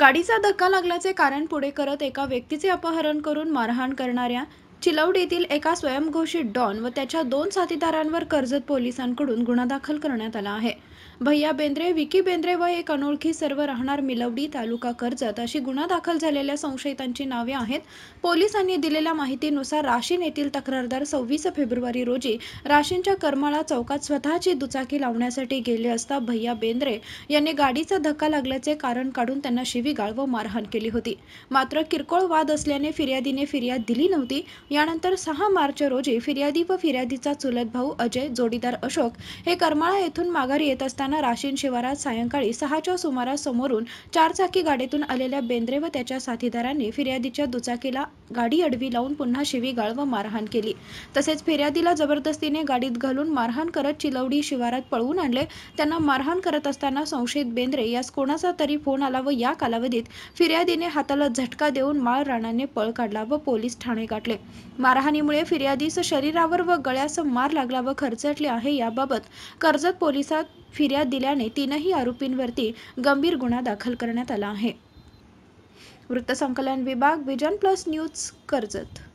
गाडीचा धक्का लागल्याचे कारण पुढे करत एका व्यक्तीचे अपहरण करून मारहाण करणाऱ्या चिलौड येथील एका स्वयंघोषित डॉन व त्याच्या दोन साथीदारांवर कर्जत पोलिसांकडून गुन्हा दाखल करण्यात आला आहे भैया बेंद्रे विकी बेंद्रे व एक अनोळखी सर्व राहणार मिलवडी तालुका कर्जत अशी गुन्हा दाखल झालेल्या संशयितांची नावे आहेत पोलिसांनी दिलेल्या माहितीनुसार राशीन येथील तक्रारदार सव्वीस फेब्रुवारी रोजी राशीनच्या करमाळा चौकात स्वतःची दुचाकी लावण्यासाठी गेले असता भैया बेंद्रे यांनी गाडीचा धक्का लागल्याचे कारण काढून त्यांना शिवीगाळ व मारहाण केली होती मात्र किरकोळ वाद असल्याने फिर्यादीने फिर्याद दिली नव्हती यानंतर सहा मार्च रोजी फिर्यादी व फिर्यादीचा चुलत भाऊ अजय जोडीदार अशोक हे करमाळा येथून माघारी येत असताना राशीन शिवारात सायंकाळी सहाच्या सुमारास समोरून चारचाकी गाडीतून आलेल्या बेंद्रे व त्याच्या साथीदारांनी फिर्यादीच्या दुचाकीला गाडी अडवी लावून पुन्हा शिवीगाळ व मारहाण केली तसेच फिर्यादीला जबरदस्तीने गाडीत घालून मारहाण करत चिलवडी शिवारात पळवून आणले त्यांना मारहाण करत असताना संशयित बेंद्रे यास कोणाचा तरी फोन आला व या कालावधीत फिर्यादीने हाताला झटका देऊन माळ राणाने पळ काढला व पोलीस ठाणे गाठले मारहाणीमुळे फिर्यादीस शरीरावर व गळ्यास मार लागला व खरचटले आहे याबाबत कर्जत पोलिसात फिर्याद दिल्याने तीनही आरोपींवरती गंभीर गुन्हा दाखल करण्यात आला आहे वृत्तसंकलन विभाग विजन प्लस न्यूज कर्जत